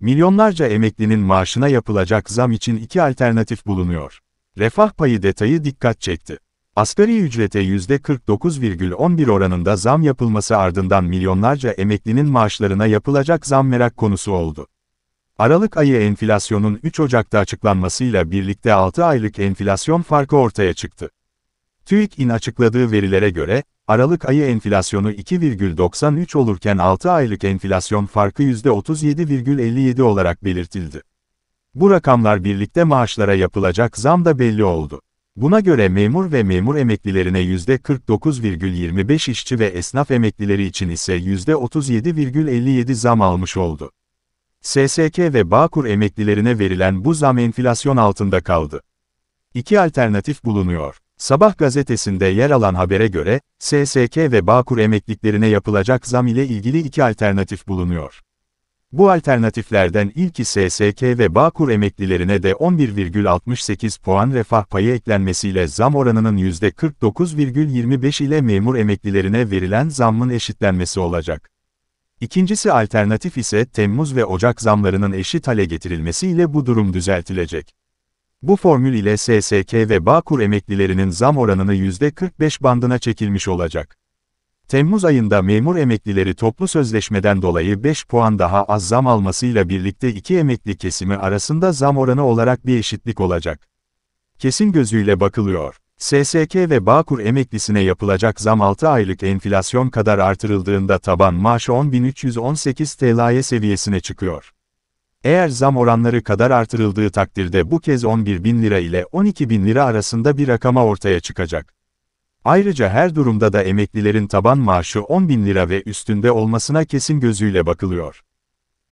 Milyonlarca emeklinin maaşına yapılacak zam için iki alternatif bulunuyor. Refah payı detayı dikkat çekti. Asgari ücrete %49,11 oranında zam yapılması ardından milyonlarca emeklinin maaşlarına yapılacak zam merak konusu oldu. Aralık ayı enflasyonun 3 Ocak'ta açıklanmasıyla birlikte 6 aylık enflasyon farkı ortaya çıktı. TÜİK'in açıkladığı verilere göre, Aralık ayı enflasyonu 2,93 olurken 6 aylık enflasyon farkı %37,57 olarak belirtildi. Bu rakamlar birlikte maaşlara yapılacak zam da belli oldu. Buna göre memur ve memur emeklilerine %49,25 işçi ve esnaf emeklileri için ise %37,57 zam almış oldu. SSK ve Bağkur emeklilerine verilen bu zam enflasyon altında kaldı. İki alternatif bulunuyor. Sabah gazetesinde yer alan habere göre, SSK ve Bağkur emekliliklerine yapılacak zam ile ilgili iki alternatif bulunuyor. Bu alternatiflerden ilki SSK ve Bağkur emeklilerine de 11,68 puan refah payı eklenmesiyle zam oranının %49,25 ile memur emeklilerine verilen zammın eşitlenmesi olacak. İkincisi alternatif ise Temmuz ve Ocak zamlarının eşit hale getirilmesiyle bu durum düzeltilecek. Bu formül ile SSK ve Bağkur emeklilerinin zam oranını %45 bandına çekilmiş olacak. Temmuz ayında memur emeklileri toplu sözleşmeden dolayı 5 puan daha az zam almasıyla birlikte iki emekli kesimi arasında zam oranı olarak bir eşitlik olacak. Kesin gözüyle bakılıyor. SSK ve Bağkur emeklisine yapılacak zam 6 aylık enflasyon kadar artırıldığında taban maaş 10.318 TL'ye seviyesine çıkıyor. Eğer zam oranları kadar artırıldığı takdirde bu kez 11 bin lira ile 12 bin lira arasında bir rakama ortaya çıkacak. Ayrıca her durumda da emeklilerin taban maaşı 10 bin lira ve üstünde olmasına kesin gözüyle bakılıyor.